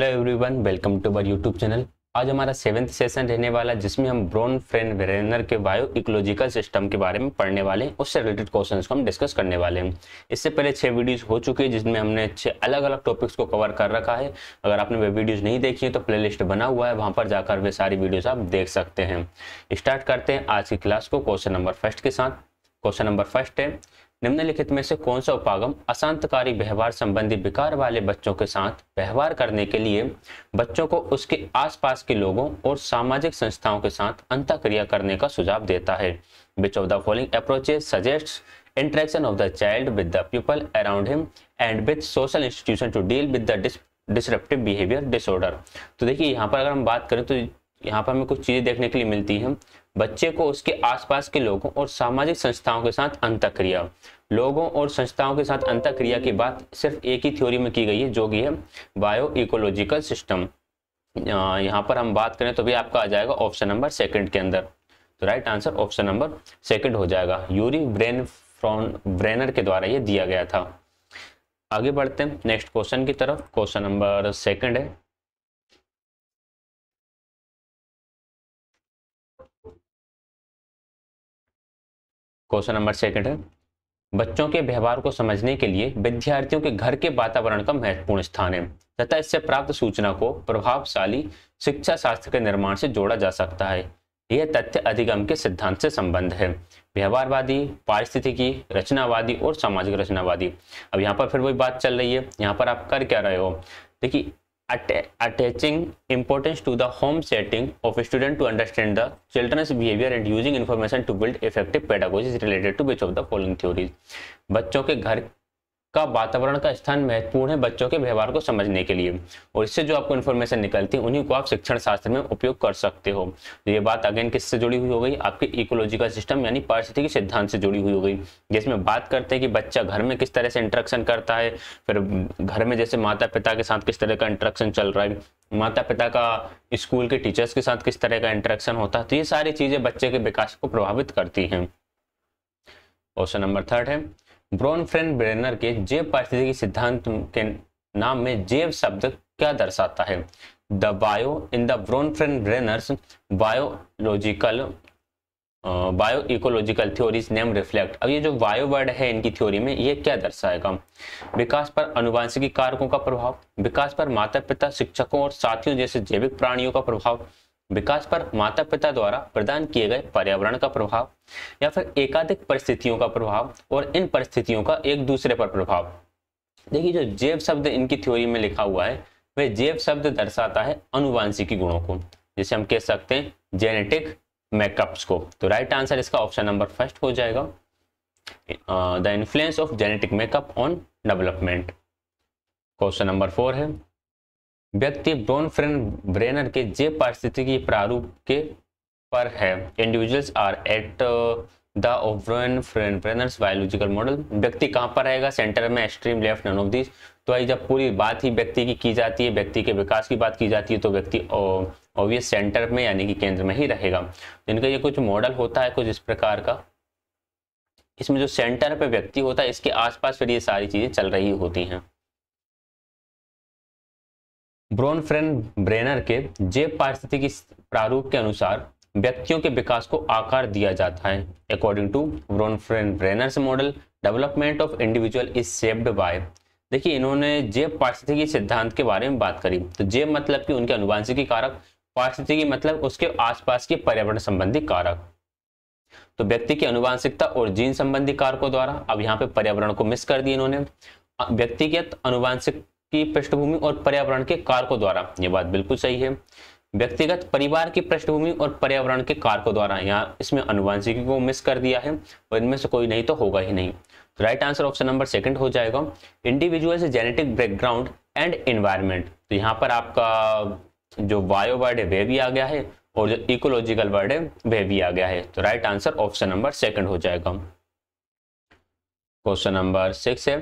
hello everyone welcome to our YouTube channel आज हमारा seventh session रहने वाला जिसमें हम ब्रोन फ्रेन वेरेनर के बायो इकोलॉजिकल सिस्टम के बारे में पढ़ने वाले हैं उससे रिलेटेड क्वेश्चन को हम डिस्कस करने वाले हैं इससे पहले छह वीडियोस हो चुकी है जिसमें हमने छह अलग अलग टॉपिक्स को कवर कर रखा है अगर आपने वे वीडियोज़ नहीं देखी है तो प्ले बना हुआ है वहाँ पर जाकर वे सारी वीडियोज़ आप देख सकते हैं स्टार्ट करते हैं आज की क्लास को क्वेश्चन नंबर फर्स्ट के साथ क्वेश्चन नंबर फर्स्ट है निम्नलिखित में से कौन सा उपागम अशांतकारी व्यवहार संबंधी विकार वाले बच्चों के साथ व्यवहार करने के लिए बच्चों को उसके आसपास के लोगों और सामाजिक संस्थाओं के साथ अंतक्रिया करने का सुझाव देता है which of the following approaches suggest interaction of the child with the people around him and with social institution to deal with the dis disruptive behavior disorder तो देखिए यहाँ पर अगर हम बात करें तो यहाँ पर हमें कुछ चीजें देखने के लिए मिलती हैं बच्चे को उसके आसपास के लोगों और सामाजिक संस्थाओं के साथ अंतक्रिया लोगों और संस्थाओं के साथ अंतक्रिया की बात सिर्फ एक ही थ्योरी में की गई है जो कि है बायो इकोलॉजिकल सिस्टम यहाँ पर हम बात करें तो भी आपका आ जाएगा ऑप्शन नंबर सेकंड के अंदर तो right answer option number second हो जाएगा यूरी ब्रेन फ्रॉन ब्रेनर के द्वारा ये दिया गया था आगे बढ़ते हैं नेक्स्ट क्वेश्चन की तरफ क्वेश्चन नंबर सेकंड है क्वेश्चन नंबर सेकंड है बच्चों के व्यवहार को समझने के लिए विद्यार्थियों के घर के वातावरण का महत्वपूर्ण स्थान है तथा इससे प्राप्त सूचना को प्रभावशाली शिक्षा शास्त्र के निर्माण से जोड़ा जा सकता है यह तथ्य अधिगम के सिद्धांत से संबंध है व्यवहारवादी पारिस्थितिकी रचनावादी और सामाजिक रचनावादी अब यहाँ पर फिर वही बात चल रही है यहाँ पर आप कर क्या रहे हो देखिए att attaching importance to the home setting of a student to understand the children's behavior and using information to build effective pedagogy is related to which of the following theories बच्चों के घर का वातावरण का स्थान महत्वपूर्ण है बच्चों के व्यवहार को समझने के लिए और इससे जो आपको इन्फॉर्मेशन निकलती है उन्हीं को आप शिक्षण शास्त्र में उपयोग कर सकते हो तो ये बात अगेन किससे जुड़ी हुई हो गई आपके इकोलॉजिकल सिस्टम यानी के सिद्धांत से जुड़ी हुई हो गई जिसमें बात करते हैं कि बच्चा घर में किस तरह से इंट्रक्शन करता है फिर घर में जैसे माता पिता के साथ किस तरह का इंट्रेक्शन चल रहा है माता पिता का स्कूल के टीचर्स के साथ किस तरह का इंट्रैक्शन होता है तो ये सारी चीज़ें बच्चे के विकास को प्रभावित करती हैं क्वेश्चन नंबर थर्ड है ब्रॉनफ्रेन ब्रेनर के जैव पारिस्थितिकी सिद्धांत के नाम में जेब शब्द क्या दर्शाता है the bio in the Bronfenbrenner's biological bio ecological theories name reflect अब ये जो बायो वर्ड है इनकी थ्योरी में ये क्या दर्शाएगा विकास पर अनुवांशिकी कारकों का प्रभाव विकास पर माता पिता शिक्षकों और साथियों जैसे जैविक प्राणियों का प्रभाव विकास पर माता पिता द्वारा प्रदान किए गए पर्यावरण का प्रभाव या फिर एकाधिक परिस्थितियों का प्रभाव और इन परिस्थितियों का एक दूसरे पर प्रभाव देखिए जो जेब शब्द इनकी थ्योरी में लिखा हुआ है वह जेब शब्द दर्शाता है अनुवांशिकी गुणों को जिसे हम कह सकते हैं जेनेटिक मेकअप्स को तो राइट आंसर इसका ऑप्शन नंबर फर्स्ट हो जाएगा the influence of genetic makeup on development question number four है व्यक्ति ब्रोनफ्रेन ब्रेनर के जे पारिस्थितिकी प्रारूप के पर है individuals are at the Bronfenbrenner's biological model व्यक्ति कहाँ पर रहेगा सेंटर में extreme left none of this तो आई जब पूरी बात ही व्यक्ति की की जाती है व्यक्ति के विकास की बात की जाती है तो व्यक्ति ऑब्वियस सेंटर में यानी कि केंद्र में ही रहेगा तो इनका ये कुछ मॉडल होता है कुछ इस प्रकार का इसमें जो सेंटर पे व्यक्ति होता है इसके आसपास फिर ये सारी चीज़ें चल रही होती हैं ब्रोनफ्रेन ब्रेनर के जैव पारिस्थितिकी प्रारूप के अनुसार व्यक्तियों के विकास को आकार दिया जाता है according to Bronfenbrenner's model development of individual is shaped by देखिए इन्होंने जैव पारिस्थितिकी सिद्धांत के बारे में बात करी तो जैव मतलब कि उनके अनुवांशिकी कारक पारिस्थितिकी मतलब उसके आसपास के पर्यावरण संबंधी कारक तो व्यक्ति की अनुवांशिकता और जीन संबंधी कारकों द्वारा अब यहाँ पे पर्यावरण को मिस कर दिए इन्होंने व्यक्तिगत अनुवांशिक की पृष्ठभूमि और पर्यावरण के कारकों द्वारा ये बात बिल्कुल सही है व्यक्तिगत परिवार की पृष्ठभूमि और पर्यावरण के कारकों द्वारा यहाँ इसमें अनुवांशिकी को मिस कर दिया है और इनमें से कोई नहीं तो होगा ही नहीं तो right answer option number second हो जाएगा individual genetic background and environment तो यहाँ पर आपका जो वायो वर्ड है वह भी आ गया है और जो इकोलॉजिकल वर्ड है वह भी आ गया है तो right answer option number second हो जाएगा क्वेश्चन नंबर सिक्स है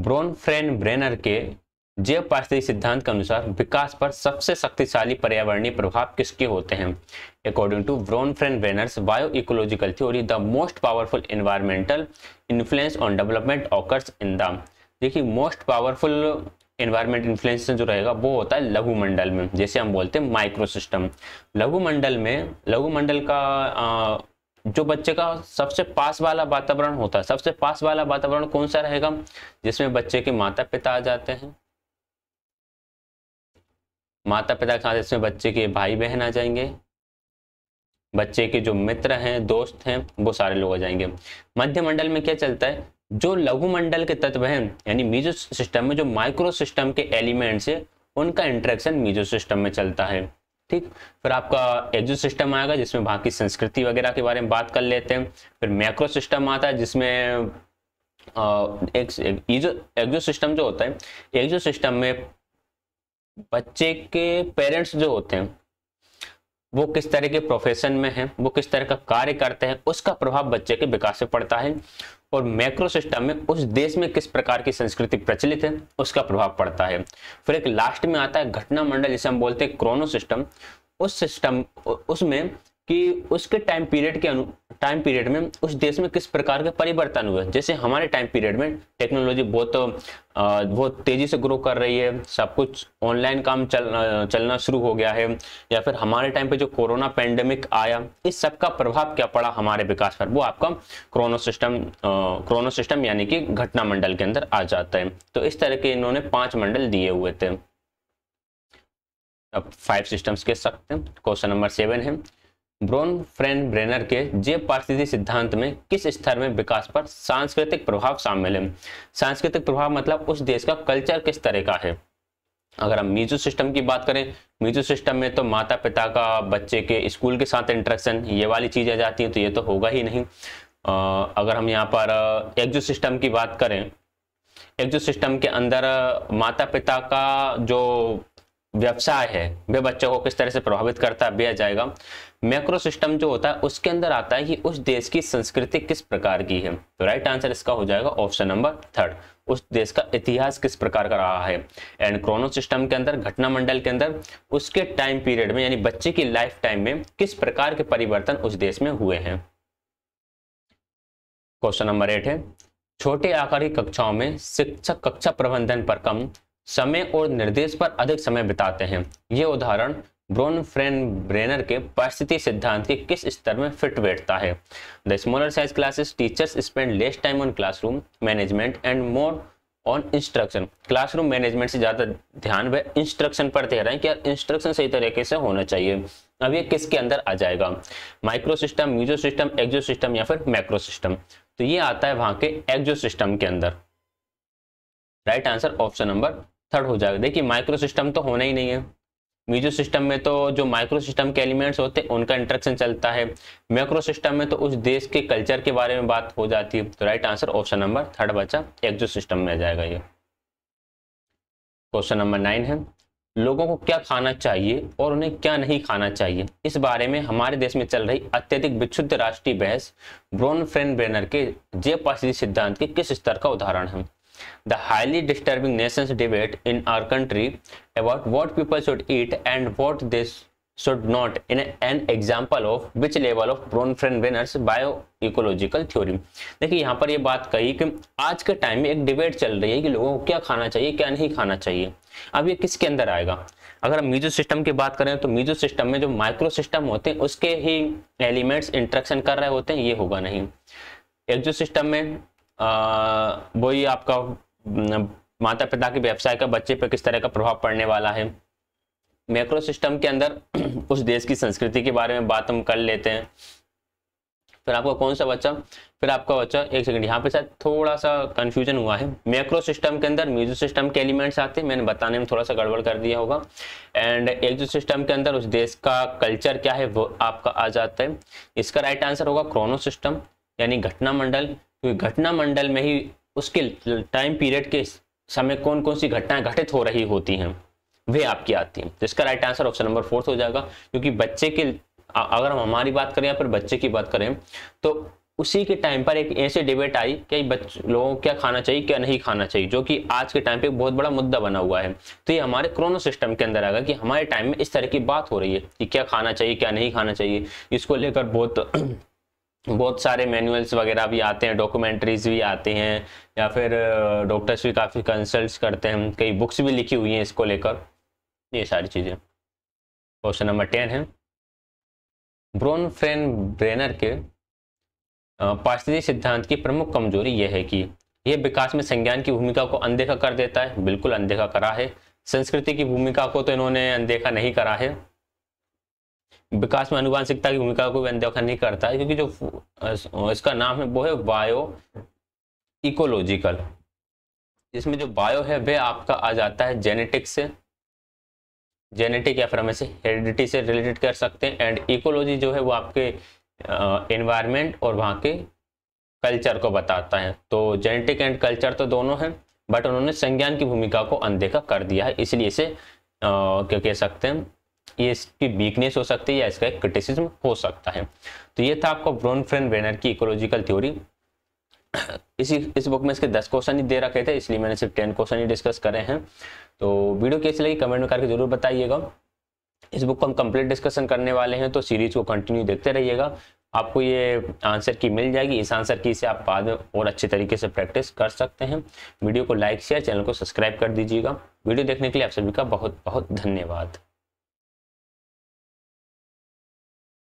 ब्रोन फ्रेन ब्रेनर के जैव पारिस्थितिक सिद्धांत के अनुसार विकास पर सबसे शक्तिशाली पर्यावरणीय प्रभाव किसके होते हैं according to Bronfenbrenner's bio ecological theory the most powerful environmental influence on development occurs in the देखिए मोस्ट पावरफुल एनवायरमेंट इन्फ्लुएंस जो रहेगा वो होता है लघु मंडल में जैसे हम बोलते हैं माइक्रो सिस्टम लघु मंडल में लघु मंडल का जो बच्चे का सबसे पास वाला वातावरण होता है सबसे पास वाला वातावरण कौन सा रहेगा जिसमें बच्चे के माता पिता आ जाते हैं माता पिता के साथ इसमें बच्चे के भाई बहन आ जाएंगे बच्चे के जो मित्र हैं दोस्त हैं वो सारे लोग आ जाएंगे मध्य मंडल में क्या चलता है जो लघु मंडल के तत्व हैं यानी मीजो सिस्टम में जो माइक्रो सिस्टम के एलिमेंट्स हैं उनका इंट्रैक्शन मीजो सिस्टम में चलता है ठीक फिर आपका एग्जो सिस्टम आएगा जिसमें वहाँ की संस्कृति वगैरह के बारे में बात कर लेते हैं फिर मैक्रो सिस्टम आता है जिसमें एक ये जो एग्जो सिस्टम जो होता है एग्जो सिस्टम में बच्चे के पेरेंट्स जो होते हैं वो किस तरह के प्रोफेशन में है वो किस तरह का कार्य करते हैं उसका प्रभाव बच्चे के विकास से पड़ता है और मैक्रो सिस्टम में उस देश में किस प्रकार की संस्कृति प्रचलित है उसका प्रभाव पड़ता है फिर एक लास्ट में आता है घटना मंडल जिसे हम बोलते हैं क्रोनो सिस्टम उस सिस्टम उसमें कि उसके टाइम पीरियड के टाइम पीरियड में उस देश में किस प्रकार के परिवर्तन हुए जैसे हमारे टाइम पीरियड में टेक्नोलॉजी बहुत बहुत तेजी से ग्रो कर रही है सब कुछ ऑनलाइन काम चल चलना शुरू हो गया है या फिर हमारे टाइम पे जो कोरोना पेंडेमिक आया इस सब का प्रभाव क्या पड़ा हमारे विकास पर वो आपका क्रोनो सिस्टम क्रोनो सिस्टम यानी कि घटना मंडल के अंदर आ जाता है तो इस तरह के इन्होंने पांच मंडल दिए हुए थे अब फाइव सिस्टम्स के सकते हैं क्वेश्चन नंबर सेवन है ब्रोन फ्रेन ब्रेनर के जैव पारिस्थितिकी सिद्धांत में किस स्तर में विकास पर सांस्कृतिक प्रभाव शामिल है सांस्कृतिक प्रभाव मतलब उस देश का कल्चर किस तरह का है अगर हम मीजू सिस्टम की बात करें मीजो सिस्टम में तो माता पिता का बच्चे के स्कूल के साथ इंट्रैक्शन ये वाली चीज़ आ जाती है तो ये तो होगा ही नहीं अगर हम यहाँ पर एक्जो सिस्टम की बात करें एक्जो सिस्टम के अंदर माता पिता का जो व्यवसाय है वे बच्चों को किस तरह से प्रभावित करता है जाएगा मैक्रो सिस्टम जो होता है उसके अंदर आता है कि उस देश की संस्कृति किस प्रकार की है तो राइट आंसर इसका हो जाएगा ऑप्शन नंबर थर्ड उस देश का इतिहास किस प्रकार का रहा है एंड क्रोनो सिस्टम के अंदर घटना मंडल के अंदर उसके टाइम पीरियड में यानी बच्चे की लाइफ टाइम में किस प्रकार के परिवर्तन उस देश में हुए हैं क्वेश्चन नंबर एट है छोटे आकार की कक्षाओं में शिक्षक कक्षा प्रबंधन पर कम समय और निर्देश पर अधिक समय बिताते हैं ये उदाहरण ब्रोन फ्रेन ब्रेनर के परिस्थिति सिद्धांत के किस स्तर में फिट बैठता है the smaller size classes teachers spend less time on classroom management and more on instruction classroom management से ज़्यादा ध्यान वह इंस्ट्रक्शन पर दे रहे हैं कि इंस्ट्रक्शन सही तरीके से होना चाहिए अब ये किसके अंदर आ जाएगा microsystem mesosystem exosystem या फिर मैक्रो सिस्टम तो ये आता है वहां के एक्जो सिस्टम के अंदर right answer option number third हो जाएगा देखिए माइक्रो सिस्टम तो होना ही नहीं है मीजो सिस्टम में तो जो माइक्रो सिस्टम के एलिमेंट्स होते हैं उनका इंट्रेक्शन चलता है मैक्रो सिस्टम में तो उस देश के कल्चर के बारे में बात हो जाती है तो right answer option number third बचा एक्जो सिस्टम में आ जाएगा ये क्वेश्चन नंबर नाइन है लोगों को क्या खाना चाहिए और उन्हें क्या नहीं खाना चाहिए इस बारे में हमारे देश में चल रही अत्यधिक विक्षुद्ध राष्ट्रीय बहस ब्रोन फ्रेन ब्रेनर के जे पासी सिद्धांत के किस स्तर का उदाहरण है the highly disturbing nations debate in our country about what people should eat and what they should not in an example of which level of Bronfenbrenner's bioecological theory देखिए यहाँ पर ये बात कही कि आज के टाइम में एक डिबेट चल रही है कि लोगों को क्या खाना चाहिए क्या नहीं खाना चाहिए अब ये किसके अंदर आएगा अगर हम म्यूजो सिस्टम की बात करें तो म्यूजो सिस्टम में जो माइक्रो सिस्टम होते हैं उसके ही एलिमेंट्स इंट्रेक्शन कर रहे होते हैं ये होगा नहीं एक्जो सिस्टम में वही आपका माता पिता के व्यवसाय का बच्चे पर किस तरह का प्रभाव पड़ने वाला है मैक्रो सिस्टम के अंदर उस देश की संस्कृति के बारे में बात हम कर लेते हैं फिर आपका कौन सा बच्चा फिर आपका बच्चा एक सेकंड यहाँ पे शायद थोड़ा सा कन्फ्यूजन हुआ है मैक्रो सिस्टम के अंदर म्यूजिक सिस्टम के एलिमेंट्स आते हैं मैंने बताने में थोड़ा सा गड़बड़ कर दिया होगा एंड एक जो सिस्टम के अंदर उस देश का कल्चर क्या है वो आपका आ जाता है इसका राइट आंसर होगा क्रोनो सिस्टम यानी घटना मंडल क्योंकि तो घटना मंडल में ही उसके टाइम पीरियड के समय कौन कौन सी घटनाएं घटित हो रही होती हैं वे आपकी आती हैं तो इसका right answer option number fourth हो जाएगा क्योंकि बच्चे के अगर हम हमारी बात करें या फिर बच्चे की बात करें तो उसी के टाइम पर एक ऐसे डिबेट आई कि बच्चों लोगों को क्या खाना चाहिए क्या नहीं खाना चाहिए जो कि आज के टाइम पे बहुत बड़ा मुद्दा बना हुआ है तो ये हमारे क्रोनो सिस्टम के अंदर आएगा कि हमारे टाइम में इस तरह की बात हो रही है कि क्या खाना चाहिए क्या नहीं खाना चाहिए इसको लेकर बहुत बहुत सारे मैनुअल्स वगैरह भी आते हैं डॉक्यूमेंट्रीज भी आते हैं या फिर डॉक्टर्स भी काफ़ी कंसल्ट करते हैं कई बुक्स भी लिखी हुई हैं इसको लेकर ये सारी चीज़ें क्वेश्चन नंबर टेन है ब्रोन फ्रेन ब्रेनर के पाश्चिदी सिद्धांत की प्रमुख कमजोरी यह है कि यह विकास में संज्ञान की भूमिका को अनदेखा कर देता है बिल्कुल अनदेखा करा है संस्कृति की भूमिका को तो इन्होंने अनदेखा नहीं करा है विकास में अनुवांशिकता की भूमिका को अनदेखा नहीं करता है क्योंकि जो इसका नाम है वो है बायो इकोलॉजिकल इसमें जो बायो है वह आपका आ जाता है जेनेटिक्स से जेनेटिक या फिर हम इसे हेरिडिटी से रिलेटेड कर सकते हैं एंड इकोलॉजी जो है वो आपके एनवायरनमेंट और वहाँ के कल्चर को बताता है तो जेनेटिक एंड कल्चर तो दोनों हैं बट उन्होंने संज्ञान की भूमिका को अनदेखा कर दिया है इसलिए इसे क्या कह सकते हैं ये इसकी वीकनेस हो सकती है या इसका एक क्रिटिसिज्म हो सकता है तो ये था आपको ब्रोन फ्रेंड वेनर की इकोलॉजिकल थ्योरी इसी इस बुक में इसके दस क्वेश्चन ही दे रखे थे इसलिए मैंने सिर्फ टेन क्वेश्चन ही डिस्कस करे हैं तो वीडियो कैसी लगी कमेंट में करके जरूर बताइएगा इस बुक को हम कंप्लीट डिस्कशन करने वाले हैं तो सीरीज को कंटिन्यू देखते रहिएगा आपको ये आंसर की मिल जाएगी इस आंसर की से आप बाद में और अच्छे तरीके से प्रैक्टिस कर सकते हैं वीडियो को लाइक शेयर चैनल को सब्सक्राइब कर दीजिएगा वीडियो देखने के लिए आप सभी का बहुत बहुत धन्यवाद